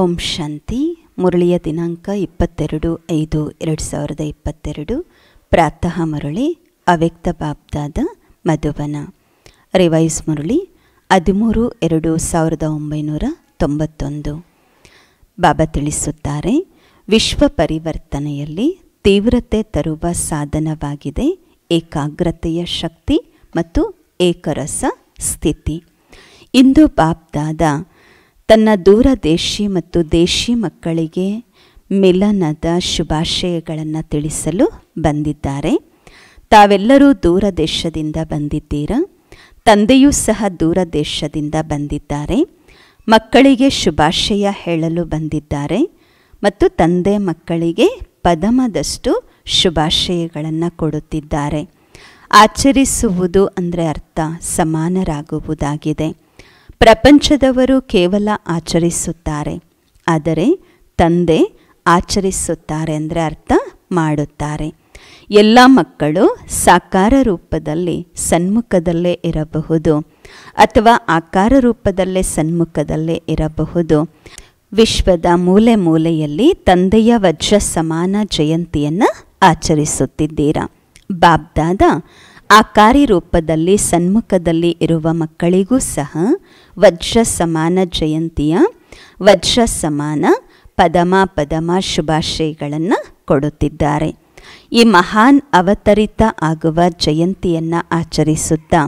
ಓಂ ಶಾಂತಿ ಮುರಳಿಯ ದಿನಾಂಕ ಇಪ್ಪತ್ತೆರಡು ಐದು ಎರಡು ಸಾವಿರದ ಇಪ್ಪತ್ತೆರಡು ಪ್ರಾತಃ ಮುರಳಿ ಅವ್ಯಕ್ತ ಬಾಬ್ದಾದ ಮಧುಬನ ರಿವೈಸ್ ಮುರಳಿ ಹದಿಮೂರು ಎರಡು ಸಾವಿರದ ಒಂಬೈನೂರ ತೊಂಬತ್ತೊಂದು ಬಾಬಾ ತಿಳಿಸುತ್ತಾರೆ ವಿಶ್ವ ಪರಿವರ್ತನೆಯಲ್ಲಿ ತೀವ್ರತೆ ತರುವ ಸಾಧನವಾಗಿದೆ ಏಕಾಗ್ರತೆಯ ಶಕ್ತಿ ಮತ್ತು ಏಕರಸ ಸ್ಥಿತಿ ಇಂದು ಬಾಬ್ದಾದ ತನ್ನ ದೂರದೇಶಿ ಮತ್ತು ದೇಶಿ ಮಕ್ಕಳಿಗೆ ಮಿಲನದ ಶುಭಾಶಯಗಳನ್ನು ತಿಳಿಸಲು ಬಂದಿದ್ದಾರೆ ತಾವೆಲ್ಲರೂ ದೂರ ದೇಶದಿಂದ ಬಂದಿದ್ದೀರಾ ತಂದೆಯೂ ಸಹ ದೂರ ದೇಶದಿಂದ ಬಂದಿದ್ದಾರೆ ಮಕ್ಕಳಿಗೆ ಶುಭಾಶಯ ಹೇಳಲು ಬಂದಿದ್ದಾರೆ ಮತ್ತು ತಂದೆ ಮಕ್ಕಳಿಗೆ ಪದಮದಷ್ಟು ಶುಭಾಶಯಗಳನ್ನು ಕೊಡುತ್ತಿದ್ದಾರೆ ಆಚರಿಸುವುದು ಅಂದರೆ ಅರ್ಥ ಸಮಾನರಾಗುವುದಾಗಿದೆ ಪ್ರಪಂಚದವರು ಕೇವಲ ಆಚರಿಸುತ್ತಾರೆ ಆದರೆ ತಂದೆ ಆಚರಿಸುತ್ತಾರೆ ಅಂದರೆ ಅರ್ಥ ಮಾಡುತ್ತಾರೆ ಎಲ್ಲ ಮಕ್ಕಳು ಸಾಕಾರ ರೂಪದಲ್ಲಿ ಸನ್ಮುಖದಲ್ಲೇ ಇರಬಹುದು ಅಥವಾ ಆಕಾರ ರೂಪದಲ್ಲೇ ಸನ್ಮುಖದಲ್ಲೇ ಇರಬಹುದು ವಿಶ್ವದ ಮೂಲೆ ಮೂಲೆಯಲ್ಲಿ ತಂದೆಯ ವಜ್ರ ಸಮಾನ ಜಯಂತಿಯನ್ನು ಆಚರಿಸುತ್ತಿದ್ದೀರಾ ಬಾಬ್ದಾದ ಆ ಕಾರ್ಯರೂಪದಲ್ಲಿ ಸನ್ಮುಖದಲ್ಲಿ ಇರುವ ಮಕ್ಕಳಿಗೂ ಸಹ ವಜ್ರ ಸಮಾನ ಜಯಂತಿಯ ವಜ್ರ ಸಮಾನ ಪದಮ ಪದಮ ಶುಭಾಶಯಗಳನ್ನು ಕೊಡುತ್ತಿದ್ದಾರೆ ಈ ಮಹಾನ್ ಅವತರಿತ ಆಗುವ ಜಯಂತಿಯನ್ನು ಆಚರಿಸುತ್ತಾ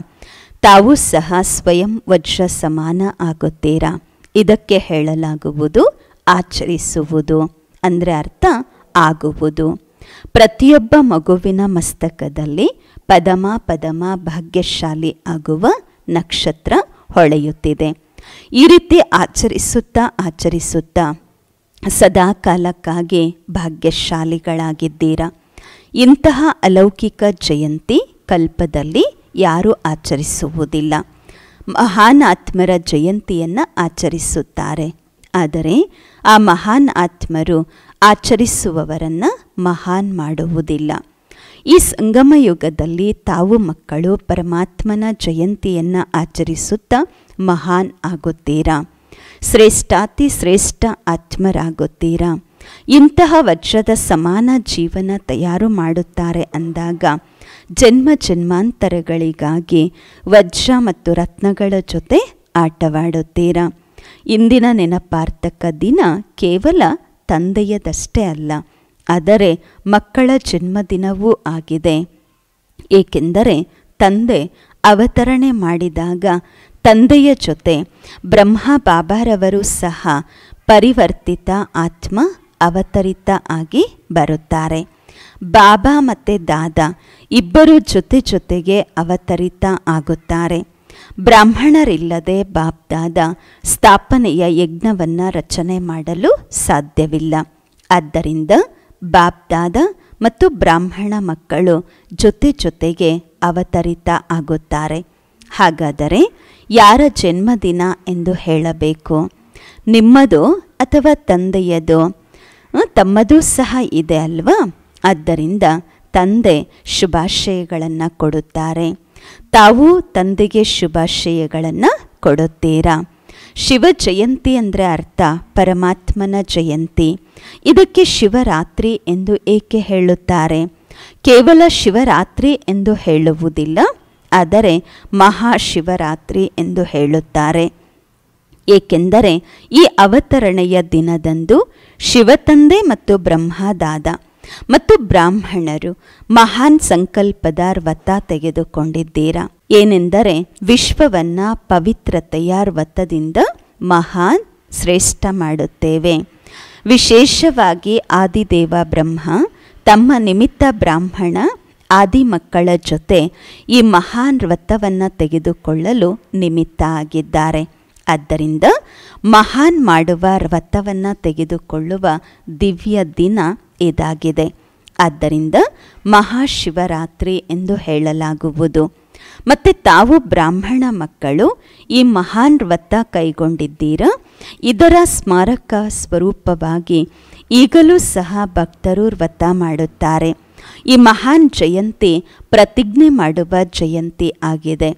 ತಾವು ಸಹ ಸ್ವಯಂ ವಜ್ರ ಸಮಾನ ಆಗುತ್ತೀರಾ ಇದಕ್ಕೆ ಹೇಳಲಾಗುವುದು ಆಚರಿಸುವುದು ಅಂದರೆ ಅರ್ಥ ಆಗುವುದು ಪ್ರತಿಯೊಬ್ಬ ಮಗುವಿನ ಮಸ್ತಕದಲ್ಲಿ ಪದಮ ಪದಮ ಭಾಗ್ಯಶಾಲಿ ಆಗುವ ನಕ್ಷತ್ರ ಹೊಳೆಯುತ್ತಿದೆ ಈ ರೀತಿ ಆಚರಿಸುತ್ತಾ ಆಚರಿಸುತ್ತಾ ಸದಾ ಕಾಲಕ್ಕಾಗಿ ಭಾಗ್ಯಶಾಲಿಗಳಾಗಿದ್ದೀರಾ ಇಂತಹ ಅಲೌಕಿಕ ಜಯಂತಿ ಕಲ್ಪದಲ್ಲಿ ಯಾರೂ ಆಚರಿಸುವುದಿಲ್ಲ ಮಹಾನ್ ಆತ್ಮರ ಜಯಂತಿಯನ್ನು ಆಚರಿಸುತ್ತಾರೆ ಆದರೆ ಆ ಮಹಾನ್ ಆತ್ಮರು ಆಚರಿಸುವವರನ್ನು ಮಹಾನ್ ಮಾಡುವುದಿಲ್ಲ ಈ ಸಂಗಮಯುಗದಲ್ಲಿ ತಾವು ಮಕ್ಕಳು ಪರಮಾತ್ಮನ ಜಯಂತಿಯನ್ನು ಆಚರಿಸುತ್ತಾ ಮಹಾನ್ ಆಗುತ್ತೀರಾ ಶ್ರೇಷ್ಠಾತಿ ಶ್ರೇಷ್ಠ ಆತ್ಮರಾಗುತ್ತೀರಾ ಇಂತಹ ವಜ್ರದ ಸಮಾನ ಜೀವನ ತಯಾರು ಮಾಡುತ್ತಾರೆ ಅಂದಾಗ ಜನ್ಮ ಜನ್ಮಾಂತರಗಳಿಗಾಗಿ ವಜ್ರ ಮತ್ತು ರತ್ನಗಳ ಜೊತೆ ಆಟವಾಡುತ್ತೀರಾ ಇಂದಿನ ನೆನಪಾರ್ಥಕ ದಿನ ಕೇವಲ ತಂದೆಯದಷ್ಟೇ ಅಲ್ಲ ಆದರೆ ಮಕ್ಕಳ ಜನ್ಮದಿನವೂ ಆಗಿದೆ ಏಕೆಂದರೆ ತಂದೆ ಅವತರಣೆ ಮಾಡಿದಾಗ ತಂದೆಯ ಜೊತೆ ಬ್ರಹ್ಮ ಬಾಬಾರವರು ಸಹ ಪರಿವರ್ತಿತ ಆತ್ಮ ಅವತರಿತ ಆಗಿ ಬರುತ್ತಾರೆ ಬಾಬಾ ಮತ್ತು ದಾದಾ ಇಬ್ಬರು ಜೊತೆ ಜೊತೆಗೆ ಅವತರಿತ ಆಗುತ್ತಾರೆ ಬ್ರಾಹ್ಮಣರಿಲ್ಲದೆ ಬಾಬ್ದಾದ ಸ್ಥಾಪನೆಯ ಯಜ್ಞವನ್ನು ರಚನೆ ಮಾಡಲು ಸಾಧ್ಯವಿಲ್ಲ ಆದ್ದರಿಂದ ಬಾಬ್ದಾದ ಮತ್ತು ಬ್ರಾಹ್ಮಣ ಮಕ್ಕಳು ಜೊತೆ ಜೊತೆಗೆ ಅವತರಿತ ಆಗುತ್ತಾರೆ ಹಾಗಾದರೆ ಯಾರ ಜನ್ಮದಿನ ಎಂದು ಹೇಳಬೇಕು ನಿಮ್ಮದು ಅಥವಾ ತಂದೆಯದು ತಮ್ಮದೂ ಸಹ ಇದೆ ಅಲ್ವಾ ಆದ್ದರಿಂದ ತಂದೆ ಶುಭಾಶಯಗಳನ್ನು ಕೊಡುತ್ತಾರೆ ತಾವು ತಂದೆಗೆ ಶುಭಾಶಯಗಳನ್ನು ಕೊಡುತ್ತೀರಾ ಶಿವ ಜಯಂತಿ ಅಂದರೆ ಅರ್ಥ ಪರಮಾತ್ಮನ ಜಯಂತಿ ಇದಕ್ಕೆ ಶಿವರಾತ್ರಿ ಎಂದು ಏಕೆ ಹೇಳುತ್ತಾರೆ ಕೇವಲ ಶಿವರಾತ್ರಿ ಎಂದು ಹೇಳುವುದಿಲ್ಲ ಆದರೆ ಮಹಾಶಿವರಾತ್ರಿ ಎಂದು ಹೇಳುತ್ತಾರೆ ಏಕೆಂದರೆ ಈ ಅವತರಣೆಯ ದಿನದಂದು ಶಿವತಂದೆ ಮತ್ತು ಬ್ರಹ್ಮದಾದ ಮತ್ತು ಬ್ರಾಹ್ಮಣರು ಮಹಾನ್ ಸಂಕಲ್ಪದ ವ್ರತ ತೆಗೆದುಕೊಂಡಿದ್ದೀರಾ ಏನೆಂದರೆ ವಿಶ್ವವನ್ನು ಪವಿತ್ರತೆಯ ವ್ರತದಿಂದ ಮಹಾನ್ ಶ್ರೇಷ್ಠ ಮಾಡುತ್ತೇವೆ ವಿಶೇಷವಾಗಿ ಆದಿದೇವ ಬ್ರಹ್ಮ ತಮ್ಮ ನಿಮಿತ್ತ ಬ್ರಾಹ್ಮಣ ಆದಿ ಮಕ್ಕಳ ಜೊತೆ ಈ ಮಹಾನ್ ವ್ರತವನ್ನು ತೆಗೆದುಕೊಳ್ಳಲು ನಿಮಿತ್ತ ಆಗಿದ್ದಾರೆ ಆದ್ದರಿಂದ ಮಹಾನ್ ಮಾಡುವ ವ್ರತವನ್ನು ತೆಗೆದುಕೊಳ್ಳುವ ದಿವ್ಯ ದಿನ ಇದಾಗಿದೆ ಆದ್ದರಿಂದ ಮಹಾಶಿವರಾತ್ರಿ ಎಂದು ಹೇಳಲಾಗುವುದು ಮತ್ತು ತಾವು ಬ್ರಾಹ್ಮಣ ಮಕ್ಕಳು ಈ ಮಹಾನ್ ವ್ರತ ಕೈಗೊಂಡಿದ್ದೀರ ಇದರ ಸ್ಮಾರಕ ಸ್ವರೂಪವಾಗಿ ಈಗಲೂ ಸಹ ಭಕ್ತರು ವ್ರತ ಮಾಡುತ್ತಾರೆ ಈ ಮಹಾನ್ ಜಯಂತಿ ಪ್ರತಿಜ್ಞೆ ಮಾಡುವ ಜಯಂತಿ ಆಗಿದೆ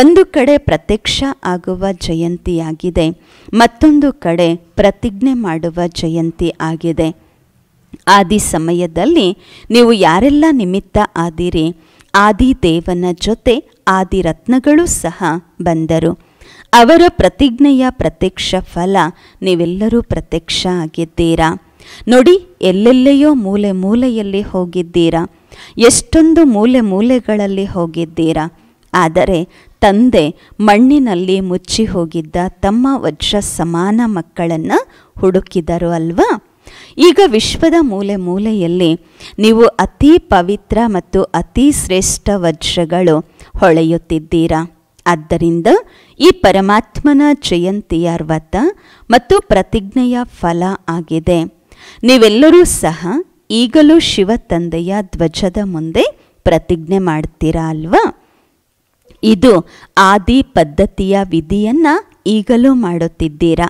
ಒಂದು ಕಡೆ ಪ್ರತ್ಯಕ್ಷ ಆಗುವ ಜಯಂತಿಯಾಗಿದೆ ಮತ್ತೊಂದು ಕಡೆ ಪ್ರತಿಜ್ಞೆ ಮಾಡುವ ಜಯಂತಿ ಆಗಿದೆ ಆದಿ ಸಮಯದಲ್ಲಿ ನೀವು ಯಾರೆಲ್ಲ ನಿಮಿತ್ತ ಆದಿರಿ ಆದಿದೇವನ ಜೊತೆ ಆದಿರತ್ನಗಳು ಸಹ ಬಂದರು ಅವರ ಪ್ರತಿಜ್ಞೆಯ ಪ್ರತ್ಯಕ್ಷ ಫಲ ನೀವೆಲ್ಲರೂ ಪ್ರತ್ಯಕ್ಷ ಆಗಿದ್ದೀರಾ ನೋಡಿ ಎಲ್ಲೆಲ್ಲೆಯೋ ಮೂಲೆ ಮೂಲೆಯಲ್ಲಿ ಹೋಗಿದ್ದೀರಾ ಎಷ್ಟೊಂದು ಮೂಲೆ ಮೂಲೆಗಳಲ್ಲಿ ಹೋಗಿದ್ದೀರಾ ಆದರೆ ತಂದೆ ಮಣ್ಣಿನಲ್ಲಿ ಮುಚ್ಚಿ ಹೋಗಿದ್ದ ತಮ್ಮ ವಜ್ರ ಸಮಾನ ಮಕ್ಕಳನ್ನು ಹುಡುಕಿದರು ಅಲ್ವಾ ಈಗ ವಿಶ್ವದ ಮೂಲೆ ಮೂಲೆಯಲ್ಲಿ ನೀವು ಅತಿ ಪವಿತ್ರ ಮತ್ತು ಅತಿ ಶ್ರೇಷ್ಠ ವಜ್ರಗಳು ಹೊಳೆಯುತ್ತಿದ್ದೀರಾ ಆದ್ದರಿಂದ ಈ ಪರಮಾತ್ಮನ ಜಯಂತಿಯ ವ್ರತ ಮತ್ತು ಪ್ರತಿಜ್ಞೆಯ ಫಲ ಆಗಿದೆ ನೀವೆಲ್ಲರೂ ಸಹ ಈಗಲೂ ಶಿವ ತಂದೆಯ ಧ್ವಜದ ಮುಂದೆ ಪ್ರತಿಜ್ಞೆ ಮಾಡ್ತೀರಾ ಅಲ್ವಾ ಇದು ಆದಿ ಪದ್ಧತಿಯ ವಿಧಿಯನ್ನು ಈಗಲೂ ಮಾಡುತ್ತಿದ್ದೀರಾ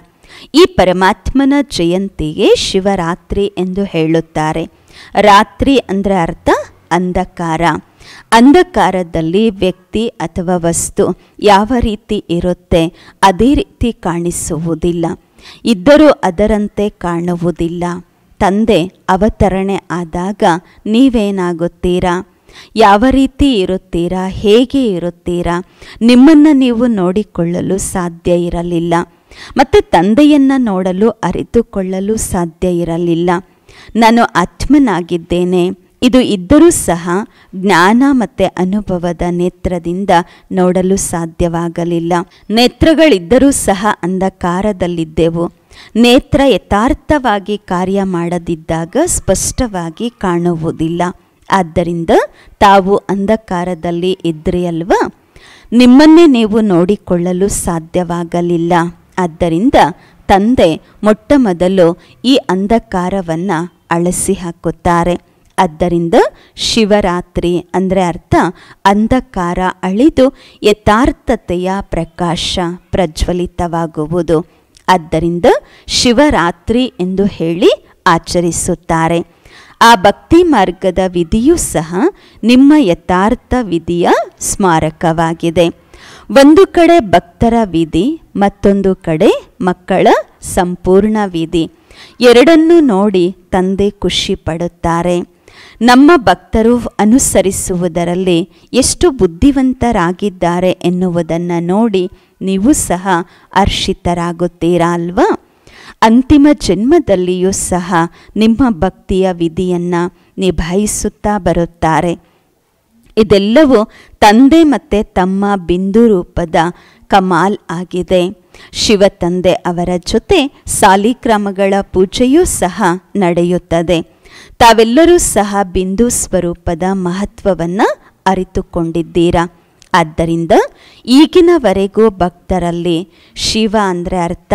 ಈ ಪರಮಾತ್ಮನ ಜಯಂತಿಗೆ ಶಿವರಾತ್ರಿ ಎಂದು ಹೇಳುತ್ತಾರೆ ರಾತ್ರಿ ಅಂದರೆ ಅರ್ಥ ಅಂಧಕಾರ ಅಂಧಕಾರದಲ್ಲಿ ವ್ಯಕ್ತಿ ಅಥವಾ ವಸ್ತು ಯಾವ ರೀತಿ ಇರುತ್ತೆ ಅದೇ ರೀತಿ ಕಾಣಿಸುವುದಿಲ್ಲ ಇದ್ದರೂ ಅದರಂತೆ ಕಾಣುವುದಿಲ್ಲ ತಂದೆ ಅವತರಣೆ ಆದಾಗ ನೀವೇನಾಗುತ್ತೀರಾ ಯಾವ ರೀತಿ ಇರುತ್ತೀರಾ ಹೇಗೆ ಇರುತ್ತೀರಾ ನಿಮ್ಮನ್ನು ನೀವು ನೋಡಿಕೊಳ್ಳಲು ಸಾಧ್ಯ ಇರಲಿಲ್ಲ ಮತ್ತು ತಂದೆಯನ್ನು ನೋಡಲು ಅರಿತುಕೊಳ್ಳಲು ಸಾಧ್ಯ ಇರಲಿಲ್ಲ ನಾನು ಆತ್ಮನಾಗಿದ್ದೇನೆ ಇದು ಇದ್ದರೂ ಸಹ ಜ್ಞಾನ ಮತ್ತು ಅನುಭವದ ನೇತ್ರದಿಂದ ನೋಡಲು ಸಾಧ್ಯವಾಗಲಿಲ್ಲ ನೇತ್ರಗಳಿದ್ದರೂ ಸಹ ಅಂಧಕಾರದಲ್ಲಿದ್ದೆವು ನೇತ್ರ ಯಥಾರ್ಥವಾಗಿ ಕಾರ್ಯ ಮಾಡದಿದ್ದಾಗ ಸ್ಪಷ್ಟವಾಗಿ ಕಾಣುವುದಿಲ್ಲ ಆದ್ದರಿಂದ ತಾವು ಅಂಧಕಾರದಲ್ಲಿ ಇದ್ರಿ ಅಲ್ವಾ ನಿಮ್ಮನ್ನೇ ನೀವು ನೋಡಿಕೊಳ್ಳಲು ಸಾಧ್ಯವಾಗಲಿಲ್ಲ ಆದ್ದರಿಂದ ತಂದೆ ಮೊಟ್ಟಮೊದಲು ಈ ಅಂಧಕಾರವನ್ನು ಅಳಸಿ ಹಾಕುತ್ತಾರೆ ಆದ್ದರಿಂದ ಶಿವರಾತ್ರಿ ಅಂದರೆ ಅರ್ಥ ಅಂಧಕಾರ ಅಳಿದು ಯಥಾರ್ಥತೆಯ ಪ್ರಕಾಶ ಪ್ರಜ್ವಲಿತವಾಗುವುದು ಆದ್ದರಿಂದ ಶಿವರಾತ್ರಿ ಎಂದು ಹೇಳಿ ಆಚರಿಸುತ್ತಾರೆ ಆ ಭಕ್ತಿ ಮಾರ್ಗದ ವಿಧಿಯೂ ಸಹ ನಿಮ್ಮ ಯಥಾರ್ಥ ವಿಧಿಯ ಸ್ಮಾರಕವಾಗಿದೆ ಒಂದು ಕಡೆ ಭಕ್ತರ ವಿಧಿ ಮತ್ತೊಂದು ಕಡೆ ಮಕ್ಕಳ ಸಂಪೂರ್ಣ ವಿಧಿ ಎರಡನ್ನೂ ನೋಡಿ ತಂದೆ ಖುಷಿ ಪಡುತ್ತಾರೆ ನಮ್ಮ ಭಕ್ತರು ಅನುಸರಿಸುವುದರಲ್ಲಿ ಎಷ್ಟು ಬುದ್ಧಿವಂತರಾಗಿದ್ದಾರೆ ಎನ್ನುವುದನ್ನು ನೋಡಿ ನೀವು ಸಹ ಹರ್ಷಿತರಾಗುತ್ತೀರಾ ಅಲ್ವಾ ಅಂತಿಮ ಜನ್ಮದಲ್ಲಿಯೂ ಸಹ ನಿಮ್ಮ ಭಕ್ತಿಯ ವಿಧಿಯನ್ನು ನಿಭಾಯಿಸುತ್ತಾ ಬರುತ್ತಾರೆ ಇದೆಲ್ಲವೂ ತಂದೆ ಮತ್ತು ತಮ್ಮ ಬಿಂದು ರೂಪದ ಕಮಾಲ್ ಆಗಿದೆ ಶಿವತಂದೆ ಅವರ ಜೊತೆ ಸಾಲಿಕ್ರಮಗಳ ಪೂಜೆಯೂ ಸಹ ನಡೆಯುತ್ತದೆ ತಾವೆಲ್ಲರೂ ಸಹ ಬಿಂದು ಸ್ವರೂಪದ ಮಹತ್ವವನ್ನು ಅರಿತುಕೊಂಡಿದ್ದೀರಾ ಆದ್ದರಿಂದ ಈಗಿನವರೆಗೂ ಭಕ್ತರಲ್ಲಿ ಶಿವ ಅಂದರೆ ಅರ್ಥ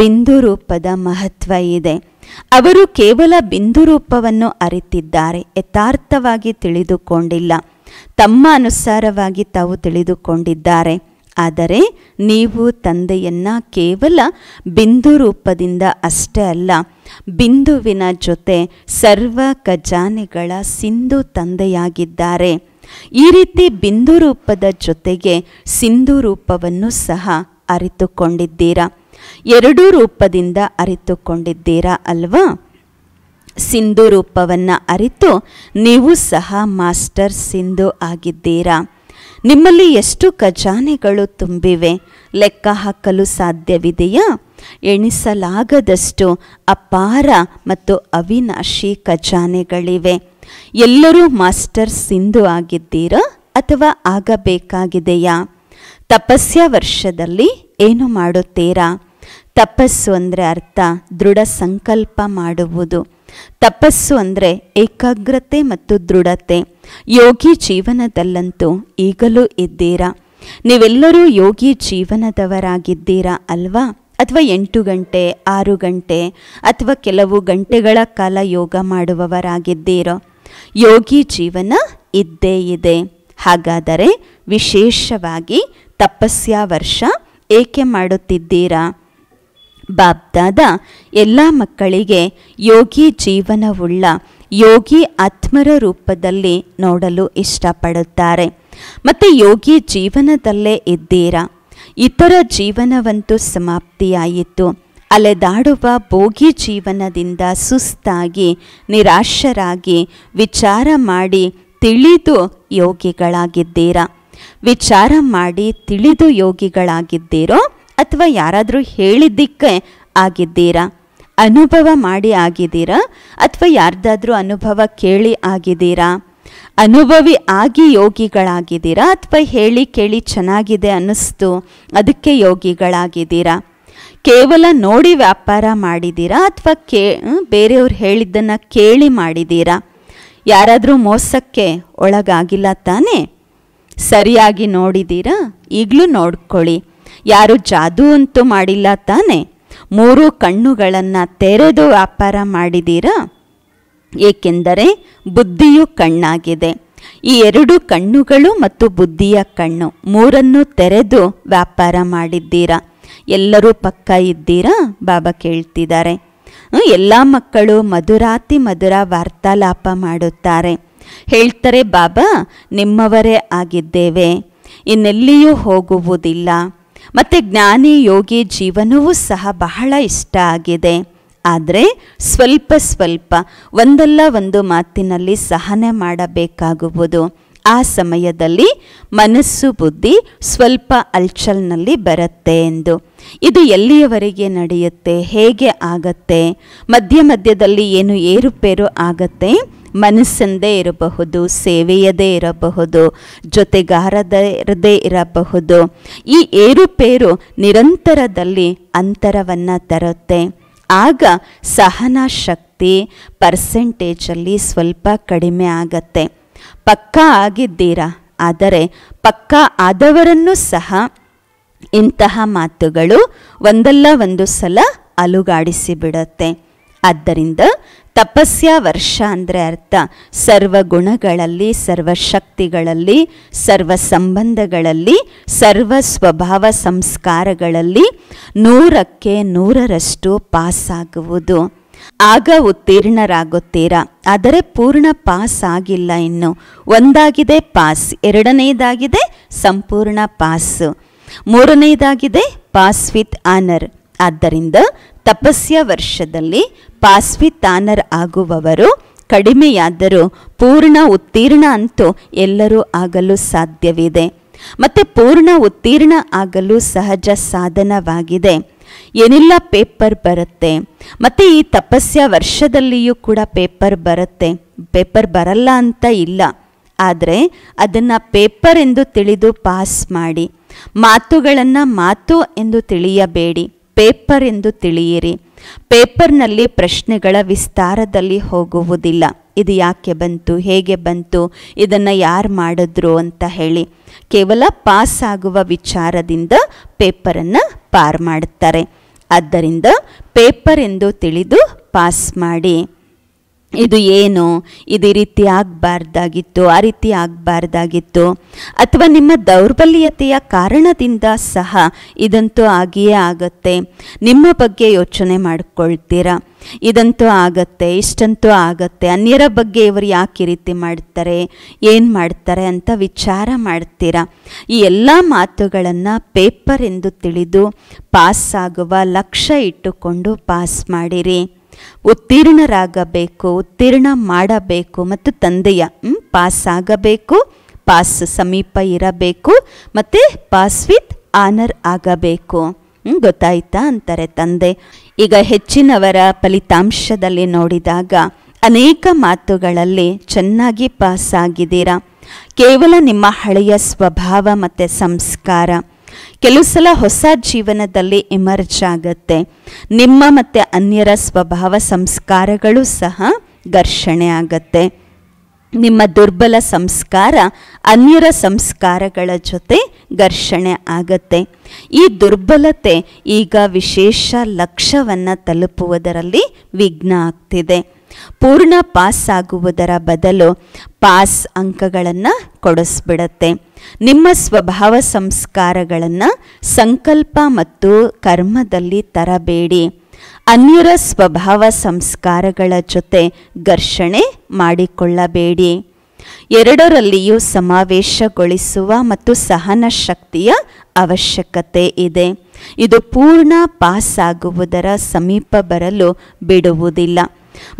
ಬಿಂದು ರೂಪದ ಮಹತ್ವ ಇದೆ ಅವರು ಕೇವಲ ಬಿಂದು ರೂಪವನ್ನು ಅರಿತಿದ್ದಾರೆ ಯಥಾರ್ಥವಾಗಿ ತಿಳಿದುಕೊಂಡಿಲ್ಲ ತಮ್ಮ ಅನುಸಾರವಾಗಿ ತಾವು ತಿಳಿದುಕೊಂಡಿದ್ದಾರೆ ಆದರೆ ನೀವು ತಂದೆಯನ್ನು ಕೇವಲ ಬಿಂದು ರೂಪದಿಂದ ಅಷ್ಟೇ ಅಲ್ಲ ಬಿಂದುವಿನ ಜೊತೆ ಸರ್ವ ಖಜಾನೆಗಳ ಸಿಂಧು ತಂದೆಯಾಗಿದ್ದಾರೆ ಈ ರೀತಿ ಬಿಂದು ರೂಪದ ಜೊತೆಗೆ ಸಿಂಧು ರೂಪವನ್ನು ಸಹ ಅರಿತುಕೊಂಡಿದ್ದೀರಾ ಎರಡೂ ರೂಪದಿಂದ ಅರಿತುಕೊಂಡಿದ್ದೀರಾ ಅಲ್ವಾ ಸಿಂಧು ರೂಪವನ್ನು ಅರಿತು ನೀವು ಸಹ ಮಾಸ್ಟರ್ ಸಿಂಧು ಆಗಿದ್ದೀರಾ ನಿಮ್ಮಲ್ಲಿ ಎಷ್ಟು ಖಜಾನೆಗಳು ತುಂಬಿವೆ ಲೆಕ್ಕ ಹಾಕಲು ಸಾಧ್ಯವಿದೆಯಾ ಎಣಿಸಲಾಗದಷ್ಟು ಅಪಾರ ಮತ್ತು ಅವಿನಾಶಿ ಖಜಾನೆಗಳಿವೆ ಎಲ್ಲರೂ ಮಾಸ್ಟರ್ ಸಿಂಧು ಆಗಿದ್ದೀರಾ ಅಥವಾ ಆಗಬೇಕಾಗಿದೆಯಾ ತಪಸ್ಯ ವರ್ಷದಲ್ಲಿ ಏನು ಮಾಡುತ್ತೀರಾ ತಪಸ್ಸು ಅಂದರೆ ಅರ್ಥ ದೃಢ ಸಂಕಲ್ಪ ಮಾಡುವುದು ತಪಸ್ಸು ಅಂದರೆ ಏಕಾಗ್ರತೆ ಮತ್ತು ದೃಢತೆ ಯೋಗಿ ಜೀವನದಲ್ಲಂತೂ ಈಗಲೂ ಇದ್ದೀರಾ ನೀವೆಲ್ಲರೂ ಯೋಗಿ ಜೀವನದವರಾಗಿದ್ದೀರಾ ಅಲ್ವಾ ಅಥವಾ ಎಂಟು ಗಂಟೆ ಆರು ಗಂಟೆ ಅಥವಾ ಕೆಲವು ಗಂಟೆಗಳ ಕಾಲ ಯೋಗ ಮಾಡುವವರಾಗಿದ್ದೀರೋ ಯೋಗಿ ಜೀವನ ಇದ್ದೇ ಇದೆ ಹಾಗಾದರೆ ವಿಶೇಷವಾಗಿ ತಪಸ್ಯಾ ವರ್ಷ ಏಕೆ ಮಾಡುತ್ತಿದ್ದೀರಾ ಬಾಬ್ದಾದ ಎಲ್ಲ ಮಕ್ಕಳಿಗೆ ಯೋಗಿ ಜೀವನವುಳ್ಳ ಯೋಗಿ ಆತ್ಮರ ರೂಪದಲ್ಲಿ ನೋಡಲು ಇಷ್ಟಪಡುತ್ತಾರೆ ಮತ್ತು ಯೋಗಿ ಜೀವನದಲ್ಲೇ ಇದ್ದೀರಾ ಇತರ ಜೀವನವಂತೂ ಸಮಾಪ್ತಿಯಾಯಿತು ಅಲೆದಾಡುವ ಭೋಗಿ ಜೀವನದಿಂದ ಸುಸ್ತಾಗಿ ನಿರಾಶರಾಗಿ ವಿಚಾರ ಮಾಡಿ ತಿಳಿದು ಯೋಗಿಗಳಾಗಿದ್ದೀರಾ ವಿಚಾರ ಮಾಡಿ ತಿಳಿದು ಯೋಗಿಗಳಾಗಿದ್ದೀರೋ ಅಥವಾ ಯಾರಾದರೂ ಹೇಳಿದ್ದಕ್ಕೆ ಆಗಿದ್ದೀರಾ ಅನುಭವ ಮಾಡಿ ಆಗಿದ್ದೀರಾ ಅಥವಾ ಯಾರ್ದಾದ್ರೂ ಅನುಭವ ಕೇಳಿ ಆಗಿದ್ದೀರಾ ಅನುಭವಿ ಆಗಿ ಯೋಗಿಗಳಾಗಿದ್ದೀರಾ ಅಥವಾ ಹೇಳಿ ಕೇಳಿ ಚೆನ್ನಾಗಿದೆ ಅನ್ನಿಸ್ತು ಅದಕ್ಕೆ ಯೋಗಿಗಳಾಗಿದ್ದೀರಾ ಕೇವಲ ನೋಡಿ ವ್ಯಾಪಾರ ಮಾಡಿದ್ದೀರಾ ಅಥವಾ ಕೇ ಬೇರೆಯವ್ರು ಹೇಳಿದ್ದನ್ನು ಕೇಳಿ ಮಾಡಿದ್ದೀರಾ ಯಾರಾದರೂ ಮೋಸಕ್ಕೆ ಒಳಗಾಗಿಲ್ಲ ತಾನೇ ಸರಿಯಾಗಿ ನೋಡಿದ್ದೀರಾ ಈಗಲೂ ನೋಡ್ಕೊಳ್ಳಿ ಯಾರು ಜಾದೂ ಅಂತೂ ಮಾಡಿಲ್ಲ ತಾನೆ ಮೂರು ಕಣ್ಣುಗಳನ್ನು ತೆರೆದು ವ್ಯಾಪಾರ ಮಾಡಿದ್ದೀರಾ ಏಕೆಂದರೆ ಬುದ್ಧಿಯು ಕಣ್ಣಾಗಿದೆ ಈ ಎರಡು ಕಣ್ಣುಗಳು ಮತ್ತು ಬುದ್ಧಿಯ ಕಣ್ಣು ಮೂರನ್ನು ತೆರೆದು ವ್ಯಾಪಾರ ಮಾಡಿದ್ದೀರಾ ಎಲ್ಲರೂ ಪಕ್ಕ ಇದ್ದೀರಾ ಬಾಬಾ ಕೇಳ್ತಿದ್ದಾರೆ ಎಲ್ಲ ಮಕ್ಕಳು ಮಧುರಾತಿ ಮಧುರ ವಾರ್ತಾಲಾಪ ಮಾಡುತ್ತಾರೆ ಹೇಳ್ತಾರೆ ಬಾಬಾ ನಿಮ್ಮವರೇ ಆಗಿದ್ದೇವೆ ಇನ್ನೆಲ್ಲಿಯೂ ಹೋಗುವುದಿಲ್ಲ ಮತ್ತು ಜ್ಞಾನಿ ಯೋಗಿ ಜೀವನವೂ ಸಹ ಬಹಳ ಇಷ್ಟ ಆಗಿದೆ ಆದರೆ ಸ್ವಲ್ಪ ಸ್ವಲ್ಪ ಒಂದಲ್ಲ ಒಂದು ಮಾತಿನಲ್ಲಿ ಸಹನೆ ಮಾಡಬೇಕಾಗುವುದು ಆ ಸಮಯದಲ್ಲಿ ಮನಸ್ಸು ಬುದ್ಧಿ ಸ್ವಲ್ಪ ಅಲ್ಚಲ್ನಲ್ಲಿ ಬರುತ್ತೆ ಎಂದು ಇದು ಎಲ್ಲಿಯವರೆಗೆ ನಡೆಯುತ್ತೆ ಹೇಗೆ ಆಗತ್ತೆ ಮಧ್ಯ ಮಧ್ಯದಲ್ಲಿ ಏನು ಏರುಪೇರು ಆಗತ್ತೆ ಮನಸ್ಸಂದೇ ಇರಬಹುದು ಸೇವೆಯದೇ ಇರಬಹುದು ಜೊತೆಗಾರದೇ ಇರಬಹುದು ಈ ಏರುಪೇರು ನಿರಂತರದಲ್ಲಿ ಅಂತರವನ್ನು ತರುತ್ತೆ ಆಗ ಸಹನಾ ಶಕ್ತಿ ಪರ್ಸೆಂಟೇಜಲ್ಲಿ ಸ್ವಲ್ಪ ಕಡಿಮೆ ಆಗತ್ತೆ ಪಕ್ಕಾ ಆಗಿದ್ದೀರಾ ಆದರೆ ಪಕ್ಕಾ ಆದವರನ್ನು ಸಹ ಇಂತಹ ಮಾತುಗಳು ಒಂದಲ್ಲ ಒಂದು ಸಲ ಅಲುಗಾಡಿಸಿಬಿಡುತ್ತೆ ಆದ್ದರಿಂದ ತಪಸ್ಯ ವರ್ಷ ಅಂದರೆ ಅರ್ಥ ಸರ್ವ ಗುಣಗಳಲ್ಲಿ ಸರ್ವ ಶಕ್ತಿಗಳಲ್ಲಿ ಸರ್ವ ಸಂಬಂಧಗಳಲ್ಲಿ ಸರ್ವ ಸ್ವಭಾವ ಸಂಸ್ಕಾರಗಳಲ್ಲಿ ನೂರಕ್ಕೆ ನೂರರಷ್ಟು ಪಾಸಾಗುವುದು ಆಗ ಉತ್ತೀರ್ಣರಾಗುತ್ತೀರಾ ಆದರೆ ಪೂರ್ಣ ಪಾಸ್ ಆಗಿಲ್ಲ ಇನ್ನು ಒಂದಾಗಿದೆ ಪಾಸ್ ಎರಡನೆಯದಾಗಿದೆ ಸಂಪೂರ್ಣ ಪಾಸ್ ಮೂರನೆಯದಾಗಿದೆ ಪಾಸ್ ವಿತ್ ಆನರ್ ಆದ್ದರಿಂದ ತಪಸ್ಯ ವರ್ಷದಲ್ಲಿ ಪಾಸ್ ವಿತ್ ಆನರ್ ಆಗುವವರು ಕಡಿಮೆಯಾದರೂ ಪೂರ್ಣ ಉತ್ತೀರ್ಣ ಅಂತೂ ಎಲ್ಲರೂ ಆಗಲು ಸಾಧ್ಯವಿದೆ ಮತ್ತು ಪೂರ್ಣ ಉತ್ತೀರ್ಣ ಆಗಲು ಸಹಜ ಸಾಧನವಾಗಿದೆ ಏನೆಲ್ಲ ಪೇಪರ್ ಬರುತ್ತೆ ಮತ್ತು ಈ ತಪಸ್ಯ ವರ್ಷದಲ್ಲಿಯೂ ಕೂಡ ಪೇಪರ್ ಬರುತ್ತೆ ಪೇಪರ್ ಬರಲ್ಲ ಅಂತ ಇಲ್ಲ ಆದರೆ ಅದನ್ನು ಪೇಪರ್ ಎಂದು ತಿಳಿದು ಪಾಸ್ ಮಾಡಿ ಮಾತುಗಳನ್ನು ಮಾತು ಎಂದು ತಿಳಿಯಬೇಡಿ ಪೇಪರ್ ಎಂದು ತಿಳಿಯಿರಿ ಪೇಪರ್ನಲ್ಲಿ ಪ್ರಶ್ನೆಗಳ ವಿಸ್ತಾರದಲ್ಲಿ ಹೋಗುವುದಿಲ್ಲ ಇದು ಯಾಕೆ ಬಂತು ಹೇಗೆ ಬಂತು ಇದನ್ನು ಯಾರು ಮಾಡಿದ್ರು ಅಂತ ಹೇಳಿ ಕೇವಲ ಪಾಸ್ ಆಗುವ ವಿಚಾರದಿಂದ ಪೇಪರನ್ನು ಪಾರ್ ಮಾಡುತ್ತಾರೆ ಆದ್ದರಿಂದ ಪೇಪರ್ ಎಂದು ತಿಳಿದು ಪಾಸ್ ಮಾಡಿ ಇದು ಏನು ಇದು ಈ ರೀತಿ ಆಗಬಾರ್ದಾಗಿತ್ತು ಆ ರೀತಿ ಆಗಬಾರ್ದಾಗಿತ್ತು ಅಥವಾ ನಿಮ್ಮ ದೌರ್ಬಲ್ಯತೆಯ ಕಾರಣದಿಂದ ಸಹ ಇದಂತೂ ಆಗಿಯೇ ಆಗುತ್ತೆ ನಿಮ್ಮ ಬಗ್ಗೆ ಯೋಚನೆ ಮಾಡಿಕೊಳ್ತೀರಾ ಇದಂತೂ ಆಗತ್ತೆ ಇಷ್ಟಂತೂ ಆಗತ್ತೆ ಅನ್ಯರ ಬಗ್ಗೆ ಇವರು ಯಾಕೆ ಈ ರೀತಿ ಮಾಡ್ತಾರೆ ಏನು ಮಾಡ್ತಾರೆ ಅಂತ ವಿಚಾರ ಮಾಡ್ತೀರಾ ಈ ಎಲ್ಲ ಮಾತುಗಳನ್ನು ಪೇಪರ್ ಎಂದು ತಿಳಿದು ಪಾಸ್ ಆಗುವ ಲಕ್ಷ್ಯ ಇಟ್ಟುಕೊಂಡು ಪಾಸ್ ಮಾಡಿರಿ ಉತ್ತೀರ್ಣರಾಗಬೇಕು ಉತ್ತೀರ್ಣ ಮಾಡಬೇಕು ಮತ್ತು ತಂದೆಯ ಪಾಸ್ ಆಗಬೇಕು ಪಾಸ್ ಸಮೀಪ ಇರಬೇಕು ಮತ್ತು ಪಾಸ್ ವಿತ್ ಆನರ್ ಆಗಬೇಕು ಗೊತ್ತಾಯ್ತಾ ಅಂತಾರೆ ತಂದೆ ಈಗ ಹೆಚ್ಚಿನವರ ಫಲಿತಾಂಶದಲ್ಲಿ ನೋಡಿದಾಗ ಅನೇಕ ಮಾತುಗಳಲ್ಲಿ ಚೆನ್ನಾಗಿ ಪಾಸ್ ಆಗಿದ್ದೀರಾ ಕೇವಲ ನಿಮ್ಮ ಹಳೆಯ ಸ್ವಭಾವ ಮತ್ತು ಸಂಸ್ಕಾರ ಕೆಲವು ಸಲ ಹೊಸ ಜೀವನದಲ್ಲಿ ಎಮರ್ಜ್ ಆಗುತ್ತೆ ನಿಮ್ಮ ಮತ್ತು ಅನ್ಯರ ಸ್ವಭಾವ ಸಂಸ್ಕಾರಗಳು ಸಹ ಘರ್ಷಣೆ ಆಗತ್ತೆ ನಿಮ್ಮ ದುರ್ಬಲ ಸಂಸ್ಕಾರ ಅನ್ಯರ ಸಂಸ್ಕಾರಗಳ ಜೊತೆ ಘರ್ಷಣೆ ಆಗತ್ತೆ ಈ ದುರ್ಬಲತೆ ಈಗ ವಿಶೇಷ ಲಕ್ಷ್ಯವನ್ನು ತಲುಪುವುದರಲ್ಲಿ ವಿಘ್ನ ಆಗ್ತಿದೆ ಪೂರ್ಣ ಪಾಸ್ ಆಗುವುದರ ಬದಲು ಪಾಸ್ ಅಂಕಗಳನ್ನು ಕೊಡಿಸ್ಬಿಡತ್ತೆ ನಿಮ್ಮ ಸ್ವಭಾವ ಸಂಸ್ಕಾರಗಳನ್ನು ಸಂಕಲ್ಪ ಮತ್ತು ಕರ್ಮದಲ್ಲಿ ತರಬೇಡಿ ಅನ್ಯರ ಸ್ವಭಾವ ಸಂಸ್ಕಾರಗಳ ಜೊತೆ ಘರ್ಷಣೆ ಮಾಡಿಕೊಳ್ಳಬೇಡಿ ಎರಡರಲ್ಲಿಯೂ ಸಮಾವೇಶಗೊಳಿಸುವ ಮತ್ತು ಸಹನ ಶಕ್ತಿಯ ಅವಶ್ಯಕತೆ ಇದೆ ಇದು ಪೂರ್ಣ ಪಾಸಾಗುವುದರ ಸಮೀಪ ಬರಲು ಬಿಡುವುದಿಲ್ಲ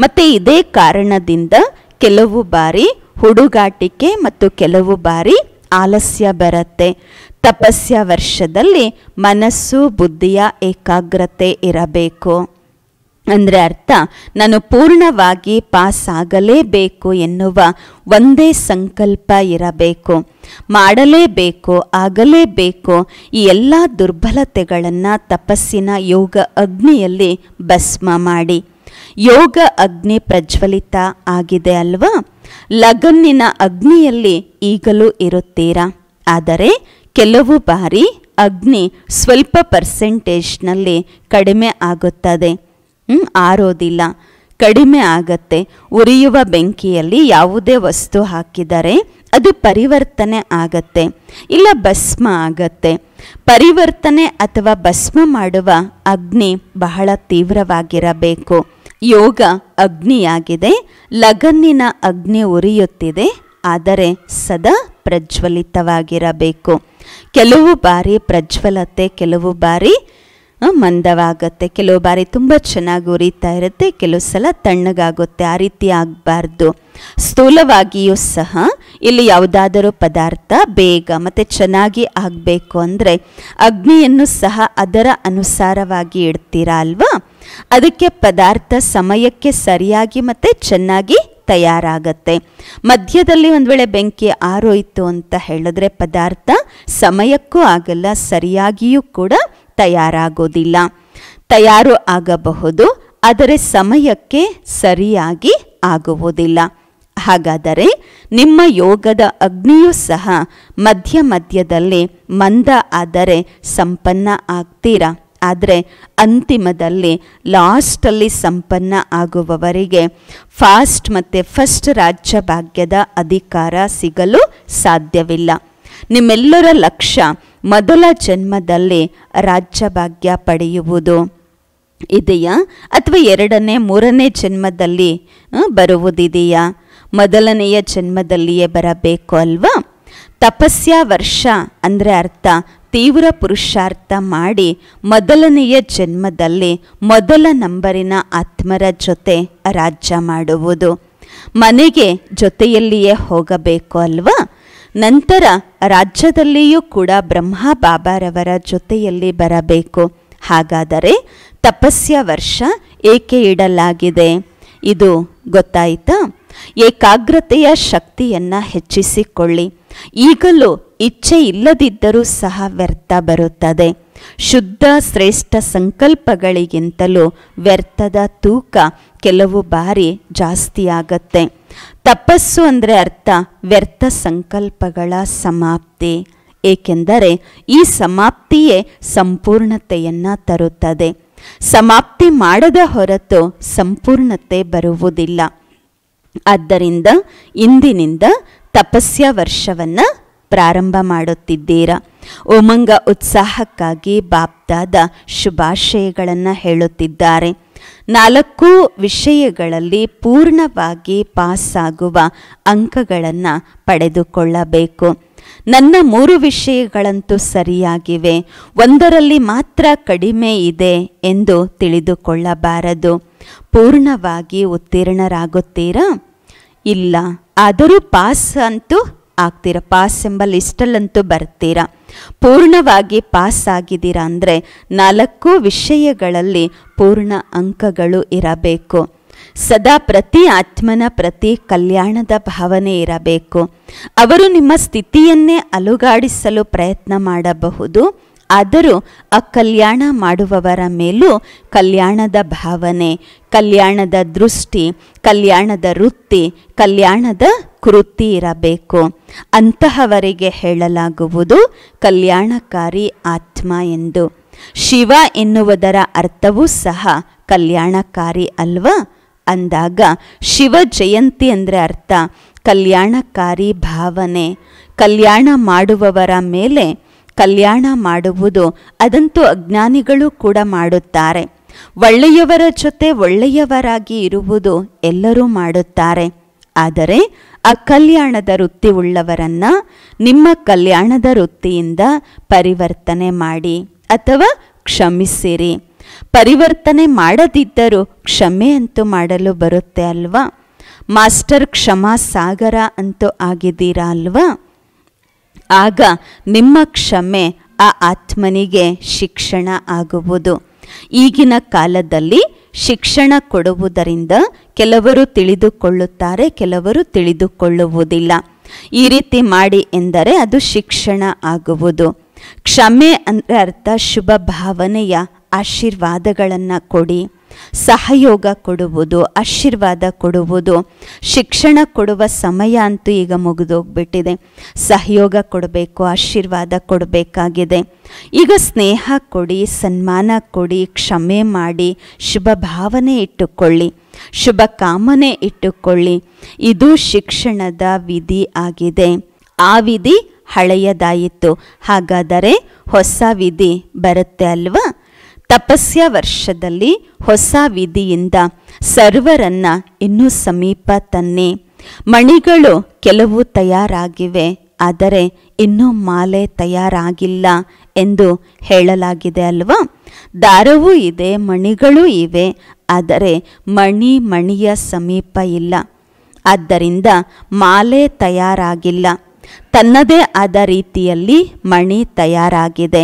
ಮತ್ತು ಇದೇ ಕಾರಣದಿಂದ ಕೆಲವು ಬಾರಿ ಹುಡುಗಾಟಿಕೆ ಮತ್ತು ಕೆಲವು ಬಾರಿ ಆಲಸ್ಯ ಬರುತ್ತೆ ತಪಸ್ಯ ವರ್ಷದಲ್ಲಿ ಮನಸ್ಸು ಬುದ್ಧಿಯ ಏಕಾಗ್ರತೆ ಇರಬೇಕು ಅಂದರೆ ಅರ್ಥ ನಾನು ಪೂರ್ಣವಾಗಿ ಪಾಸ್ ಆಗಲೇಬೇಕು ಎನ್ನುವ ಒಂದೇ ಸಂಕಲ್ಪ ಇರಬೇಕು ಮಾಡಲೇಬೇಕು ಆಗಲೇಬೇಕು ಈ ಎಲ್ಲ ದುರ್ಬಲತೆಗಳನ್ನು ತಪಸ್ಸಿನ ಯೋಗ ಅಗ್ನಿಯಲ್ಲಿ ಭಸ್ಮ ಮಾಡಿ ಯೋಗ ಅಗ್ನಿ ಪ್ರಜ್ವಲಿತ ಆಗಿದೆ ಅಲ್ವಾ ಲಗನ್ನಿನ ಅಗ್ನಿಯಲ್ಲಿ ಈಗಲೂ ಇರುತ್ತೀರಾ ಆದರೆ ಕೆಲವು ಬಾರಿ ಅಗ್ನಿ ಸ್ವಲ್ಪ ಪರ್ಸೆಂಟೇಜ್ನಲ್ಲಿ ಕಡಿಮೆ ಆಗುತ್ತದೆ ಆರೋದಿಲ್ಲ ಕಡಿಮೆ ಆಗತ್ತೆ ಉರಿಯುವ ಬೆಂಕಿಯಲ್ಲಿ ಯಾವುದೇ ವಸ್ತು ಹಾಕಿದರೆ ಅದು ಪರಿವರ್ತನೆ ಆಗತ್ತೆ ಇಲ್ಲ ಭಸ್ಮ ಆಗತ್ತೆ ಪರಿವರ್ತನೆ ಅಥವಾ ಭಸ್ಮ ಮಾಡುವ ಅಗ್ನಿ ಬಹಳ ತೀವ್ರವಾಗಿರಬೇಕು ಯೋಗ ಅಗ್ನಿಯಾಗಿದೆ ಲಗನ್ನಿನ ಅಗ್ನಿ ಉರಿಯುತ್ತಿದೆ ಆದರೆ ಸದಾ ಪ್ರಜ್ವಲಿತವಾಗಿರಬೇಕು ಕೆಲವು ಬಾರಿ ಪ್ರಜ್ವಲತೆ ಕೆಲವು ಬಾರಿ ಮಂದವಾಗುತ್ತೆ ಕೆಲವು ಬಾರಿ ತುಂಬ ಚೆನ್ನಾಗಿ ಉರಿತಾ ಇರುತ್ತೆ ಕೆಲವು ಸಲ ತಣ್ಣಗಾಗುತ್ತೆ ಆ ರೀತಿ ಆಗಬಾರ್ದು ಸ್ಥೂಲವಾಗಿಯೂ ಸಹ ಇಲ್ಲಿ ಯಾವುದಾದರೂ ಪದಾರ್ಥ ಬೇಗ ಮತ್ತು ಚೆನ್ನಾಗಿ ಆಗಬೇಕು ಅಂದರೆ ಅಗ್ನಿಯನ್ನು ಸಹ ಅದರ ಅನುಸಾರವಾಗಿ ಇಡ್ತೀರ ಅಲ್ವಾ ಅದಕ್ಕೆ ಪದಾರ್ಥ ಸಮಯಕ್ಕೆ ಸರಿಯಾಗಿ ಮತ್ತು ಚೆನ್ನಾಗಿ ತಯಾರಾಗತ್ತೆ ಮಧ್ಯದಲ್ಲಿ ಒಂದು ವೇಳೆ ಬೆಂಕಿ ಆರೋಯಿತು ಅಂತ ಹೇಳಿದ್ರೆ ಪದಾರ್ಥ ಸಮಯಕ್ಕೂ ಆಗಲ್ಲ ಸರಿಯಾಗಿಯೂ ಕೂಡ ತಯಾರಾಗೋದಿಲ್ಲ ತಯಾರು ಆಗಬಹುದು ಆದರೆ ಸಮಯಕ್ಕೆ ಸರಿಯಾಗಿ ಆಗುವುದಿಲ್ಲ ಹಾಗಾದರೆ ನಿಮ್ಮ ಯೋಗದ ಅಗ್ನಿಯೂ ಸಹ ಮಧ್ಯ ಮಧ್ಯದಲ್ಲಿ ಮಂದ ಆದರೆ ಸಂಪನ್ನ ಆಗ್ತೀರಾ ಆದರೆ ಅಂತಿಮದಲ್ಲಿ ಲಾಸ್ಟಲ್ಲಿ ಸಂಪನ್ನ ಆಗುವವರಿಗೆ ಫಾಸ್ಟ್ ಮತ್ತು ಫಸ್ಟ್ ರಾಜ್ಯ ಭಾಗ್ಯದ ಅಧಿಕಾರ ಸಿಗಲು ಸಾಧ್ಯವಿಲ್ಲ ನಿಮ್ಮೆಲ್ಲರ ಲಕ್ಷ್ಯ ಮೊದಲ ಜನ್ಮದಲ್ಲಿ ರಾಜ್ಯಭಾಗ್ಯ ಪಡೆಯುವುದು ಇದೆಯಾ ಅಥವಾ ಎರಡನೇ ಮೂರನೇ ಜನ್ಮದಲ್ಲಿ ಬರುವುದಿದೆಯಾ ಮೊದಲನೆಯ ಜನ್ಮದಲ್ಲಿಯೇ ಬರಬೇಕು ಅಲ್ವಾ ತಪಸ್ಯ ವರ್ಷ ಅಂದರೆ ಅರ್ಥ ತೀವ್ರ ಪುರುಷಾರ್ಥ ಮಾಡಿ ಮೊದಲನೆಯ ಜನ್ಮದಲ್ಲಿ ಮೊದಲ ನಂಬರಿನ ಆತ್ಮರ ಜೊತೆ ರಾಜ್ಯ ಮಾಡುವುದು ಮನೆಗೆ ಜೊತೆಯಲ್ಲಿಯೇ ಹೋಗಬೇಕು ಅಲ್ವಾ ನಂತರ ರಾಜ್ಯದಲ್ಲಿಯೂ ಕೂಡ ಬ್ರಹ್ಮ ಬಾಬಾರವರ ಜೊತೆಯಲ್ಲಿ ಬರಬೇಕು ಹಾಗಾದರೆ ತಪಸ್ಯ ವರ್ಷ ಏಕೆ ಇಡಲಾಗಿದೆ ಇದು ಗೊತ್ತಾಯಿತಾ ಏಕಾಗ್ರತೆಯ ಶಕ್ತಿಯನ್ನು ಹೆಚ್ಚಿಸಿಕೊಳ್ಳಿ ಈಗಲೂ ಇಚ್ಛೆ ಇಲ್ಲದಿದ್ದರೂ ಸಹ ವ್ಯರ್ಥ ಬರುತ್ತದೆ ಶುದ್ಧ ಶ್ರೇಷ್ಠ ಸಂಕಲ್ಪಗಳಿಗಿಂತಲೂ ವ್ಯರ್ಥದ ತೂಕ ಕೆಲವು ಬಾರಿ ಜಾಸ್ತಿಯಾಗತ್ತೆ ತಪಸ್ಸು ಅಂದರೆ ಅರ್ಥ ವ್ಯರ್ಥ ಸಂಕಲ್ಪಗಳ ಸಮಾಪ್ತಿ ಏಕೆಂದರೆ ಈ ಸಮಾಪ್ತಿಯೇ ಸಂಪೂರ್ಣತೆಯನ್ನು ತರುತ್ತದೆ ಸಮಾಪ್ತಿ ಮಾಡದ ಹೊರತು ಸಂಪೂರ್ಣತೆ ಬರುವುದಿಲ್ಲ ಆದ್ದರಿಂದ ಇಂದಿನಿಂದ ತಪಸ್ಯ ವರ್ಷವನ್ನು ಪ್ರಾರಂಭ ಮಾಡುತ್ತಿದ್ದೀರಾ ಉಮಂಗ ಉತ್ಸಾಹಕ್ಕಾಗಿ ಬಾಪ್ದಾದ ಶುಭಾಶಯಗಳನ್ನು ಹೇಳುತ್ತಿದ್ದಾರೆ ನಾಲ್ಕು ವಿಷಯಗಳಲ್ಲಿ ಪೂರ್ಣವಾಗಿ ಪಾಸಾಗುವ ಅಂಕಗಳನ್ನು ಪಡೆದುಕೊಳ್ಳಬೇಕು ನನ್ನ ಮೂರು ವಿಷಯಗಳಂತೂ ಸರಿಯಾಗಿವೆ ಒಂದರಲ್ಲಿ ಮಾತ್ರ ಕಡಿಮೆ ಇದೆ ಎಂದು ತಿಳಿದುಕೊಳ್ಳಬಾರದು ಪೂರ್ಣವಾಗಿ ಉತ್ತೀರ್ಣರಾಗುತ್ತೀರಾ ಇಲ್ಲ ಆದರೂ ಪಾಸ್ ಅಂತೂ ಆಗ್ತೀರಾ ಪಾಸ್ ಎಂಬ ಲಿಸ್ಟಲ್ಲಂತೂ ಬರ್ತೀರಾ ಪೂರ್ಣವಾಗಿ ಪಾಸ್ ಆಗಿದ್ದೀರಾ ಅಂದರೆ ನಾಲ್ಕು ವಿಷಯಗಳಲ್ಲಿ ಪೂರ್ಣ ಅಂಕಗಳು ಇರಬೇಕು ಸದಾ ಪ್ರತಿ ಆತ್ಮನ ಪ್ರತಿ ಕಲ್ಯಾಣದ ಭಾವನೆ ಇರಬೇಕು ಅವರು ನಿಮ್ಮ ಸ್ಥಿತಿಯನ್ನೇ ಅಲುಗಾಡಿಸಲು ಪ್ರಯತ್ನ ಮಾಡಬಹುದು ಆದರೂ ಅಕಲ್ಯಾಣ ಮಾಡುವವರ ಮೇಲೂ ಕಲ್ಯಾಣದ ಭಾವನೆ ಕಲ್ಯಾಣದ ದೃಷ್ಟಿ ಕಲ್ಯಾಣದ ವೃತ್ತಿ ಕಲ್ಯಾಣದ ಕೃತಿ ಇರಬೇಕು ಅಂತಹವರಿಗೆ ಹೇಳಲಾಗುವುದು ಕಲ್ಯಾಣಕಾರಿ ಆತ್ಮ ಎಂದು ಶಿವ ಎನ್ನುವುದರ ಅರ್ಥವೂ ಸಹ ಕಲ್ಯಾಣಕಾರಿ ಅಲ್ವಾ ಅಂದಾಗ ಶಿವ ಜಯಂತಿ ಅಂದರೆ ಅರ್ಥ ಕಲ್ಯಾಣಕಾರಿ ಭಾವನೆ ಕಲ್ಯಾಣ ಮಾಡುವವರ ಮೇಲೆ ಕಲ್ಯಾಣ ಮಾಡುವುದು ಅದಂತೂ ಅಜ್ಞಾನಿಗಳು ಕೂಡ ಮಾಡುತ್ತಾರೆ ಒಳ್ಳೆಯವರ ಜೊತೆ ಒಳ್ಳೆಯವರಾಗಿ ಇರುವುದು ಎಲ್ಲರೂ ಮಾಡುತ್ತಾರೆ ಆದರೆ ಕಲ್ಯಾಣದ ವೃತ್ತಿ ಉಳ್ಳವರನ್ನ ನಿಮ್ಮ ಕಲ್ಯಾಣದ ವೃತ್ತಿಯಿಂದ ಪರಿವರ್ತನೆ ಮಾಡಿ ಅಥವಾ ಕ್ಷಮಿಸಿರಿ ಪರಿವರ್ತನೆ ಮಾಡದಿದ್ದರೂ ಕ್ಷಮೆ ಅಂತೂ ಮಾಡಲು ಬರುತ್ತೆ ಅಲ್ವಾ ಮಾಸ್ಟರ್ ಕ್ಷಮಾ ಸಾಗರ ಅಂತೂ ಆಗಿದ್ದೀರಾ ಅಲ್ವಾ ಆಗ ನಿಮ್ಮ ಕ್ಷಮೆ ಆ ಆತ್ಮನಿಗೆ ಶಿಕ್ಷಣ ಆಗುವುದು ಈಗಿನ ಕಾಲದಲ್ಲಿ ಶಿಕ್ಷಣ ಕೊಡುವುದರಿಂದ ಕೆಲವರು ತಿಳಿದುಕೊಳ್ಳುತ್ತಾರೆ ಕೆಲವರು ತಿಳಿದುಕೊಳ್ಳುವುದಿಲ್ಲ ಈ ರೀತಿ ಮಾಡಿ ಎಂದರೆ ಅದು ಶಿಕ್ಷಣ ಆಗುವುದು ಕ್ಷಮೆ ಅಂದರೆ ಅರ್ಥ ಶುಭ ಭಾವನೆಯ ಆಶೀರ್ವಾದಗಳನ್ನು ಕೊಡಿ ಸಹಯೋಗ ಕೊಡುವುದು ಆಶೀರ್ವಾದ ಕೊಡುವುದು ಶಿಕ್ಷಣ ಕೊಡುವ ಸಮಯ ಅಂತೂ ಈಗ ಮುಗಿದೋಗ್ಬಿಟ್ಟಿದೆ ಸಹಯೋಗ ಕೊಡಬೇಕು ಆಶೀರ್ವಾದ ಕೊಡಬೇಕಾಗಿದೆ ಈಗ ಸ್ನೇಹ ಕೊಡಿ ಸನ್ಮಾನ ಕೊಡಿ ಕ್ಷಮೆ ಮಾಡಿ ಶುಭ ಭಾವನೆ ಇಟ್ಟುಕೊಳ್ಳಿ ಶುಭ ಕಾಮನೆ ಇಟ್ಟುಕೊಳ್ಳಿ ಇದು ಶಿಕ್ಷಣದ ವಿಧಿ ಆಗಿದೆ ಆ ವಿಧಿ ಹಳೆಯದಾಯಿತು ಹಾಗಾದರೆ ಹೊಸ ವಿಧಿ ಬರುತ್ತೆ ಅಲ್ವಾ ತಪಸ್ಯ ವರ್ಷದಲ್ಲಿ ಹೊಸ ವಿಧಿಯಿಂದ ಸರ್ವರನ್ನ ಇನ್ನೂ ಸಮೀಪ ತನ್ನಿ ಮಣಿಗಳು ಕೆಲವು ತಯಾರಾಗಿವೆ ಆದರೆ ಇನ್ನೂ ಮಾಲೆ ತಯಾರಾಗಿಲ್ಲ ಎಂದು ಹೇಳಲಾಗಿದೆ ಅಲ್ವಾ ದಾರವೂ ಇದೆ ಮಣಿಗಳೂ ಇವೆ ಆದರೆ ಮಣಿ ಮಣಿಯ ಸಮೀಪ ಇಲ್ಲ ಆದ್ದರಿಂದ ಮಾಲೆ ತಯಾರಾಗಿಲ್ಲ ತನ್ನದೇ ಆದ ರೀತಿಯಲ್ಲಿ ಮಣಿ ತಯಾರಾಗಿದೆ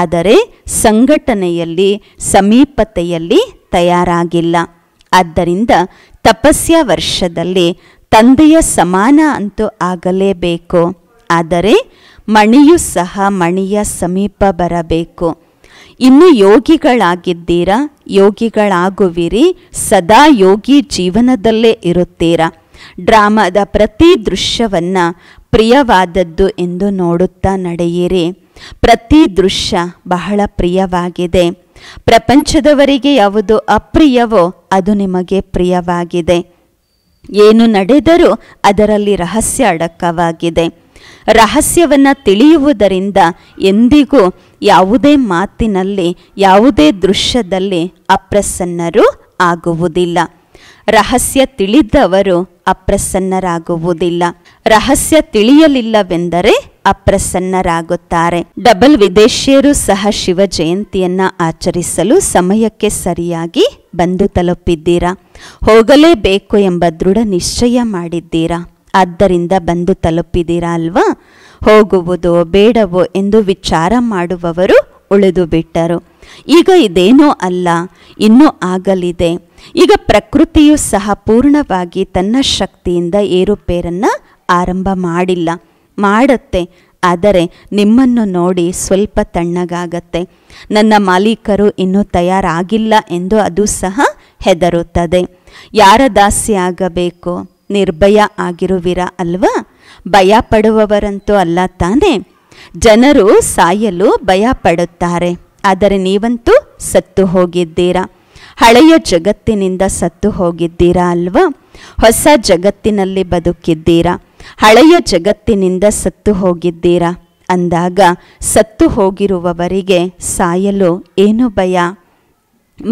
ಆದರೆ ಸಂಘಟನೆಯಲ್ಲಿ ಸಮೀಪತೆಯಲ್ಲಿ ತಯಾರಾಗಿಲ್ಲ ಆದ್ದರಿಂದ ತಪಸ್ಯ ವರ್ಷದಲ್ಲಿ ತಂದೆಯ ಸಮಾನ ಅಂತೂ ಆಗಲೇಬೇಕು ಆದರೆ ಮಣಿಯು ಸಹ ಮಣಿಯ ಸಮೀಪ ಬರಬೇಕು ಇನ್ನು ಯೋಗಿಗಳಾಗಿದ್ದೀರಾ ಯೋಗಿಗಳಾಗುವಿರಿ ಸದಾ ಯೋಗಿ ಜೀವನದಲ್ಲೇ ಇರುತ್ತೀರಾ ಡ್ರಾಮಾದ ಪ್ರತಿ ದೃಶ್ಯವನ್ನು ಪ್ರಿಯವಾದದ್ದು ಎಂದು ನೋಡುತ್ತಾ ನಡೆಯಿರಿ ಪ್ರತಿ ದೃಶ್ಯ ಬಹಳ ಪ್ರಿಯವಾಗಿದೆ ಪ್ರಪಂಚದವರಿಗೆ ಯಾವುದು ಅಪ್ರಿಯವೋ ಅದು ನಿಮಗೆ ಪ್ರಿಯವಾಗಿದೆ ಏನು ನಡೆದರೂ ಅದರಲ್ಲಿ ರಹಸ್ಯ ಅಡಕವಾಗಿದೆ ರಹಸ್ಯವನ್ನು ತಿಳಿಯುವುದರಿಂದ ಎಂದಿಗೂ ಯಾವುದೇ ಮಾತಿನಲ್ಲಿ ಯಾವುದೇ ದೃಶ್ಯದಲ್ಲಿ ಅಪ್ರಸನ್ನರು ಆಗುವುದಿಲ್ಲ ರಹಸ್ಯ ತಿಳಿದವರು ಅಪ್ರಸನ್ನರಾಗುವುದಿಲ್ಲ ರಹಸ್ಯ ತಿಳಿಯಲಿಲ್ಲವೆಂದರೆ ಅಪ್ರಸನ್ನರಾಗುತ್ತಾರೆ ಡಬಲ್ ವಿದೇಶಿಯರು ಸಹ ಶಿವ ಜಯಂತಿಯನ್ನ ಆಚರಿಸಲು ಸಮಯಕ್ಕೆ ಸರಿಯಾಗಿ ಬಂದು ತಲುಪಿದ್ದೀರಾ ಹೋಗಲೇಬೇಕು ಎಂಬ ದೃಢ ನಿಶ್ಚಯ ಮಾಡಿದ್ದೀರಾ ಆದ್ದರಿಂದ ಬಂದು ತಲುಪಿದ್ದೀರಾ ಅಲ್ವಾ ಹೋಗುವುದೋ ಬೇಡವೋ ಎಂದು ವಿಚಾರ ಮಾಡುವವರು ಉಳಿದು ಬಿಟ್ಟರು ಈಗ ಇದೇನೂ ಅಲ್ಲ ಇನ್ನೂ ಆಗಲಿದೆ ಈಗ ಪ್ರಕೃತಿಯು ಸಹ ಪೂರ್ಣವಾಗಿ ತನ್ನ ಶಕ್ತಿಯಿಂದ ಏರುಪೇರನ್ನು ಆರಂಭ ಮಾಡಿಲ್ಲ ಮಾಡುತ್ತೆ ಆದರೆ ನಿಮ್ಮನ್ನು ನೋಡಿ ಸ್ವಲ್ಪ ತಣ್ಣಗಾಗತ್ತೆ ನನ್ನ ಮಾಲೀಕರು ಇನ್ನೂ ತಯಾರಾಗಿಲ್ಲ ಎಂದು ಅದು ಸಹ ಹೆದರುತ್ತದೆ ಯಾರ ದಾಸಿಯಾಗಬೇಕು ನಿರ್ಭಯ ಆಗಿರುವಿರಾ ಅಲ್ವಾ ಭಯ ಪಡುವವರಂತೂ ಅಲ್ಲ ತಾನೇ ಜನರು ಸಾಯಲು ಭಯ ಪಡುತ್ತಾರೆ ಆದರೆ ನೀವಂತೂ ಸತ್ತು ಹೋಗಿದ್ದೀರಾ ಹಳೆಯ ಜಗತ್ತಿನಿಂದ ಸತ್ತು ಹೋಗಿದ್ದೀರಾ ಅಲ್ವಾ ಹೊಸ ಜಗತ್ತಿನಲ್ಲಿ ಬದುಕಿದ್ದೀರಾ ಹಳೆಯ ಜಗತ್ತಿನಿಂದ ಸತ್ತು ಹೋಗಿದ್ದೀರಾ ಅಂದಾಗ ಸತ್ತು ಹೋಗಿರುವವರಿಗೆ ಸಾಯಲು ಏನು ಭಯ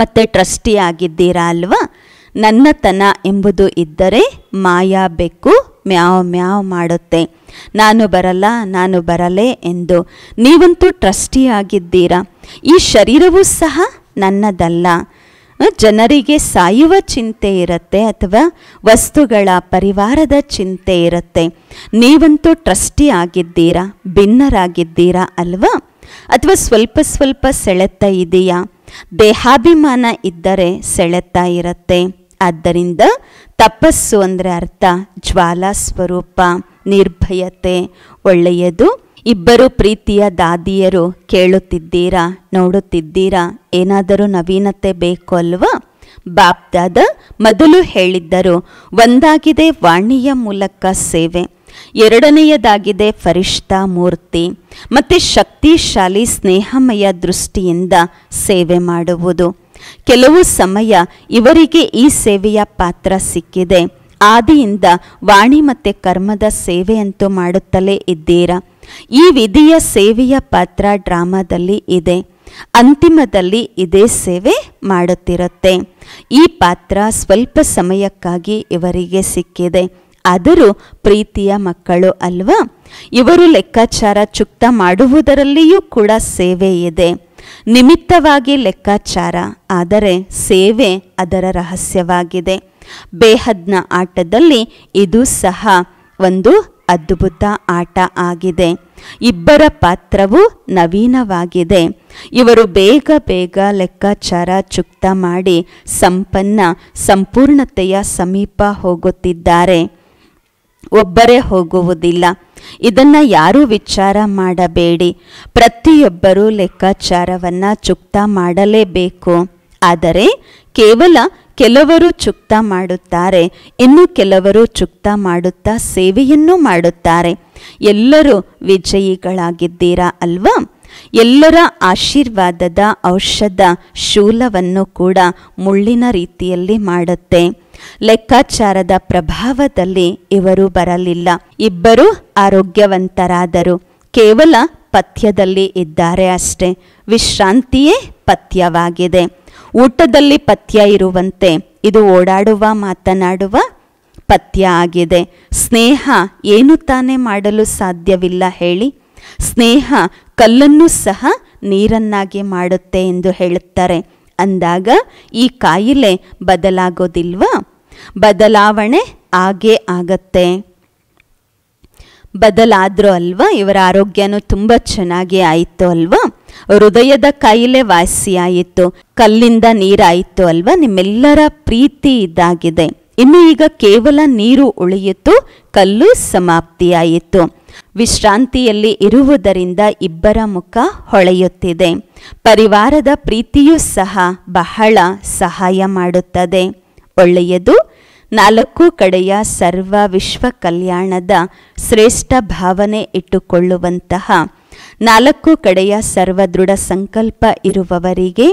ಮತ್ತೆ ಟ್ರಸ್ಟಿ ಆಗಿದ್ದೀರಾ ಅಲ್ವಾ ನನ್ನತನ ಎಂಬುದು ಇದ್ದರೆ ಮಾಯಾ ಬೆಕ್ಕು ಮ್ಯಾವ್ ಮ್ಯಾವ್ ಮಾಡುತ್ತೆ ನಾನು ಬರಲ್ಲ ನಾನು ಬರಲೇ ಎಂದು ನೀವಂತೂ ಟ್ರಸ್ಟಿಯಾಗಿದ್ದೀರಾ ಈ ಶರೀರವೂ ಸಹ ನನ್ನದಲ್ಲ ಜನರಿಗೆ ಸಾಯುವ ಚಿಂತೆ ಇರುತ್ತೆ ಅಥವಾ ವಸ್ತುಗಳ ಪರಿವಾರದ ಚಿಂತೆ ಇರುತ್ತೆ ನೀವಂತೂ ಟ್ರಸ್ಟಿ ಆಗಿದ್ದೀರಾ ಭಿನ್ನರಾಗಿದ್ದೀರಾ ಅಲ್ವಾ ಅಥವಾ ಸ್ವಲ್ಪ ಸ್ವಲ್ಪ ಸೆಳೆತ ಇದೆಯಾ ದೇಹಾಭಿಮಾನ ಇದ್ದರೆ ಸೆಳೆತ ಇರುತ್ತೆ ಆದ್ದರಿಂದ ತಪಸ್ಸು ಅಂದರೆ ಅರ್ಥ ಜ್ವಾಲಾ ಸ್ವರೂಪ ನಿರ್ಭಯತೆ ಒಳ್ಳೆಯದು ಇಬ್ಬರು ಪ್ರೀತಿಯ ದಾದಿಯರು ಕೇಳುತ್ತಿದ್ದೀರಾ ನೋಡುತ್ತಿದ್ದೀರಾ ಏನಾದರೂ ನವೀನತೆ ಬೇಕು ಅಲ್ವಾ ಬಾಪ್ದಾದ ಮೊದಲು ಹೇಳಿದ್ದರು ಒಂದಾಗಿದೆ ವಾಣಿಯ ಮೂಲಕ ಸೇವೆ ಎರಡನೆಯದಾಗಿದೆ ಫರಿಷ್ಠಾ ಮೂರ್ತಿ ಮತ್ತು ಶಕ್ತಿಶಾಲಿ ಸ್ನೇಹಮಯ ದೃಷ್ಟಿಯಿಂದ ಸೇವೆ ಮಾಡುವುದು ಕೆಲವು ಸಮಯ ಇವರಿಗೆ ಈ ಸೇವೆಯ ಪಾತ್ರ ಸಿಕ್ಕಿದೆ ಆದಿಯಿಂದ ವಾಣಿ ಮತ್ತು ಕರ್ಮದ ಸೇವೆಯಂತೂ ಮಾಡುತ್ತಲೇ ಇದ್ದೀರಾ ಈ ವಿಧಿಯ ಸೇವೆಯ ಪಾತ್ರ ಡ್ರಾಮಾದಲ್ಲಿ ಇದೆ ಅಂತಿಮದಲ್ಲಿ ಇದೇ ಸೇವೆ ಮಾಡುತ್ತಿರುತ್ತೆ ಈ ಪಾತ್ರ ಸ್ವಲ್ಪ ಸಮಯಕ್ಕಾಗಿ ಇವರಿಗೆ ಸಿಕ್ಕಿದೆ ಆದರೂ ಪ್ರೀತಿಯ ಮಕ್ಕಳು ಅಲ್ವಾ ಇವರು ಲೆಕ್ಕಾಚಾರ ಚುಕ್ತ ಮಾಡುವುದರಲ್ಲಿಯೂ ಕೂಡ ಸೇವೆ ಇದೆ ನಿಮಿತ್ತವಾಗಿ ಲೆಕ್ಕಾಚಾರ ಆದರೆ ಸೇವೆ ಅದರ ರಹಸ್ಯವಾಗಿದೆ ಬೇಹದ್ನ ಆಟದಲ್ಲಿ ಇದು ಸಹ ಒಂದು ಅದ್ಭುತ ಆಟ ಆಗಿದೆ ಇಬ್ಬರ ಪಾತ್ರವೂ ನವೀನವಾಗಿದೆ ಇವರು ಬೇಗ ಬೇಗ ಲೆಕ್ಕಾಚಾರ ಚುಕ್ತ ಮಾಡಿ ಸಂಪನ್ನ ಸಂಪೂರ್ಣತೆಯ ಸಮೀಪ ಹೋಗುತ್ತಿದ್ದಾರೆ ಒಬ್ಬರೇ ಹೋಗುವುದಿಲ್ಲ ಇದನ್ನ ಯಾರೂ ವಿಚಾರ ಮಾಡಬೇಡಿ ಪ್ರತಿಯೊಬ್ಬರೂ ಲೆಕ್ಕಾಚಾರವನ್ನು ಚುಕ್ತ ಮಾಡಲೇಬೇಕು ಆದರೆ ಕೇವಲ ಕೆಲವರು ಚುಕ್ತ ಮಾಡುತ್ತಾರೆ ಇನ್ನು ಕೆಲವರು ಚುಕ್ತ ಮಾಡುತ್ತಾ ಸೇವೆಯನ್ನು ಮಾಡುತ್ತಾರೆ ಎಲ್ಲರೂ ವಿಜಯಿಗಳಾಗಿದ್ದೀರಾ ಅಲ್ವಾ ಎಲ್ಲರ ಆಶೀರ್ವಾದದ ಔಷಧ ಶೂಲವನ್ನು ಕೂಡ ಮುಳ್ಳಿನ ರೀತಿಯಲ್ಲಿ ಮಾಡುತ್ತೆ ಲೆಕ್ಕಾಚಾರದ ಪ್ರಭಾವದಲ್ಲಿ ಇವರು ಬರಲಿಲ್ಲ ಇಬ್ಬರೂ ಆರೋಗ್ಯವಂತರಾದರು ಕೇವಲ ಪಥ್ಯದಲ್ಲಿ ಇದ್ದಾರೆ ಅಷ್ಟೇ ವಿಶ್ರಾಂತಿಯೇ ಪಥ್ಯವಾಗಿದೆ ಊಟದಲ್ಲಿ ಪಥ್ಯ ಇರುವಂತೆ ಇದು ಓಡಾಡುವ ಮಾತನಾಡುವ ಪಥ್ಯ ಆಗಿದೆ ಸ್ನೇಹ ಏನು ತಾನೇ ಮಾಡಲು ಸಾಧ್ಯವಿಲ್ಲ ಹೇಳಿ ಸ್ನೇಹ ಕಲ್ಲನ್ನು ಸಹ ನೀರನ್ನಾಗಿ ಮಾಡುತ್ತೆ ಎಂದು ಹೇಳುತ್ತಾರೆ ಅಂದಾಗ ಈ ಕಾಯಿಲೆ ಬದಲಾಗೋದಿಲ್ವಾ ಬದಲಾವಣೆ ಆಗೇ ಆಗತ್ತೆ ಬದಲಾದರೂ ಅಲ್ವಾ ಇವರ ಆರೋಗ್ಯನೂ ತುಂಬ ಚೆನ್ನಾಗಿ ಆಯಿತು ಅಲ್ವಾ ಹೃದಯದ ಕಾಯಿಲೆ ವಾಸಿಯಾಯಿತು ಕಲ್ಲಿಂದ ನೀರಾಯಿತು ಅಲ್ವಾ ನಿಮ್ಮೆಲ್ಲರ ಪ್ರೀತಿ ಇದಾಗಿದೆ ಇನ್ನು ಈಗ ಕೇವಲ ನೀರು ಉಳಿಯಿತು ಕಲ್ಲು ಸಮಾಪ್ತಿಯಾಯಿತು ವಿಶ್ರಾಂತಿಯಲ್ಲಿ ಇರುವುದರಿಂದ ಇಬ್ಬರ ಮುಖ ಹೊಳೆಯುತ್ತಿದೆ ಪರಿವಾರದ ಪ್ರೀತಿಯೂ ಸಹ ಬಹಳ ಸಹಾಯ ಮಾಡುತ್ತದೆ ಒಳ್ಳೆಯದು ನಾಲ್ಕು ಕಡೆಯ ಸರ್ವ ವಿಶ್ವ ಕಲ್ಯಾಣದ ಶ್ರೇಷ್ಠ ಭಾವನೆ ಇಟ್ಟುಕೊಳ್ಳುವಂತಹ ನಾಲ್ಕು ಕಡೆಯ ಸರ್ವದೃಢ ಸಂಕಲ್ಪ ಇರುವವರಿಗೆ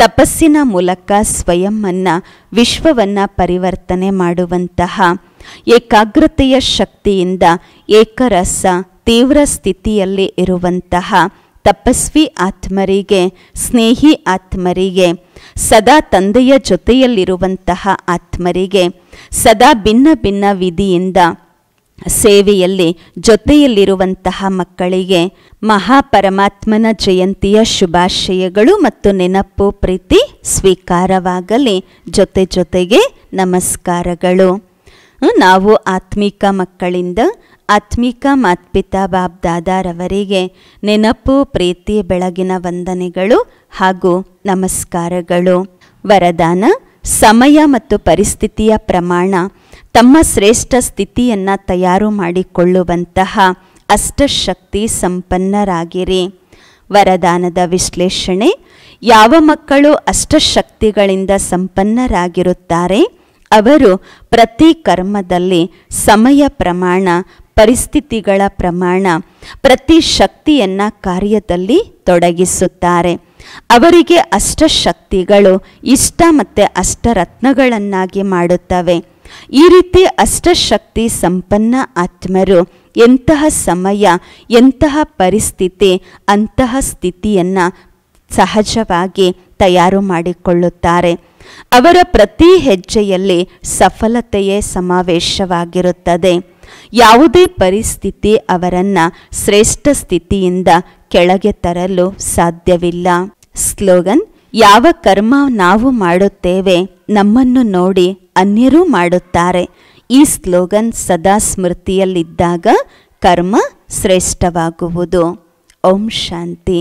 ತಪಸ್ಸಿನ ಮೂಲಕ ಸ್ವಯಂವನ್ನು ವಿಶ್ವವನ್ನು ಪರಿವರ್ತನೆ ಮಾಡುವಂತಹ ಏಕಾಗ್ರತೆಯ ಶಕ್ತಿಯಿಂದ ಏಕರಸ ತೀವ್ರ ಸ್ಥಿತಿಯಲ್ಲಿ ಇರುವಂತಹ ತಪಸ್ವಿ ಆತ್ಮರಿಗೆ ಸ್ನೇಹಿ ಆತ್ಮರಿಗೆ ಸದಾ ತಂದೆಯ ಜೊತೆಯಲ್ಲಿರುವಂತಹ ಆತ್ಮರಿಗೆ ಸದಾ ಭಿನ್ನ ಭಿನ್ನ ವಿಧಿಯಿಂದ ಸೇವೆಯಲ್ಲಿ ಜೊತೆಯಲ್ಲಿರುವಂತಹ ಮಕ್ಕಳಿಗೆ ಮಹಾಪರಮಾತ್ಮನ ಜಯಂತಿಯ ಶುಭಾಶಯಗಳು ಮತ್ತು ನೆನಪು ಪ್ರೀತಿ ಸ್ವೀಕಾರವಾಗಲಿ ಜೊತೆ ಜೊತೆಗೆ ನಮಸ್ಕಾರಗಳು ನಾವು ಆತ್ಮಿಕ ಮಕ್ಕಳಿಂದ ಆತ್ಮಿಕ ಮಾತ್ಪಿತಾ ಬಾಬ್ ದಾದಾರವರಿಗೆ ನೆನಪು ಪ್ರೀತಿ ಬೆಳಗಿನ ವಂದನೆಗಳು ಹಾಗೂ ನಮಸ್ಕಾರಗಳು ವರದಾನ ಸಮಯ ಮತ್ತು ಪರಿಸ್ಥಿತಿಯ ಪ್ರಮಾಣ ತಮ್ಮ ಶ್ರೇಷ್ಠ ಸ್ಥಿತಿಯನ್ನು ತಯಾರು ಮಾಡಿಕೊಳ್ಳುವಂತಹ ಅಷ್ಟಶಕ್ತಿ ಸಂಪನ್ನರಾಗಿರಿ ವರದಾನದ ವಿಶ್ಲೇಷಣೆ ಯಾವ ಮಕ್ಕಳು ಅಷ್ಟಶಕ್ತಿಗಳಿಂದ ಸಂಪನ್ನರಾಗಿರುತ್ತಾರೆ ಅವರು ಪ್ರತಿ ಕರ್ಮದಲ್ಲಿ ಸಮಯ ಪ್ರಮಾಣ ಪರಿಸ್ಥಿತಿಗಳ ಪ್ರಮಾಣ ಪ್ರತಿ ಶಕ್ತಿಯನ್ನು ಕಾರ್ಯದಲ್ಲಿ ತೊಡಗಿಸುತ್ತಾರೆ ಅವರಿಗೆ ಅಷ್ಟಶಕ್ತಿಗಳು ಇಷ್ಟ ಮತ್ತು ಅಷ್ಟರತ್ನಗಳನ್ನಾಗಿ ಮಾಡುತ್ತವೆ ಈ ರೀತಿ ಅಷ್ಟಶಕ್ತಿ ಸಂಪನ್ನ ಆತ್ಮರು ಎಂತಹ ಸಮಯ ಎಂತಹ ಪರಿಸ್ಥಿತಿ ಅಂತಹ ಸ್ಥಿತಿಯನ್ನು ಸಹಜವಾಗಿ ತಯಾರು ಮಾಡಿಕೊಳ್ಳುತ್ತಾರೆ ಅವರ ಪ್ರತಿ ಹೆಜ್ಜೆಯಲ್ಲಿ ಸಫಲತೆಯೇ ಸಮಾವೇಶವಾಗಿರುತ್ತದೆ ಯಾವುದೇ ಪರಿಸ್ಥಿತಿ ಅವರನ್ನು ಶ್ರೇಷ್ಠ ಸ್ಥಿತಿಯಿಂದ ಕೆಳಗೆ ತರಲು ಸಾಧ್ಯವಿಲ್ಲ ಸ್ಲೋಗನ್ ಯಾವ ಕರ್ಮ ನಾವು ಮಾಡುತ್ತೇವೆ ನಮ್ಮನ್ನು ನೋಡಿ ಅನ್ಯರೂ ಮಾಡುತ್ತಾರೆ ಈ ಸ್ಲೋಗನ್ ಸದಾ ಸ್ಮೃತಿಯಲ್ಲಿದ್ದಾಗ ಕರ್ಮ ಶ್ರೇಷ್ಠವಾಗುವುದು ಓಂ ಶಾಂತಿ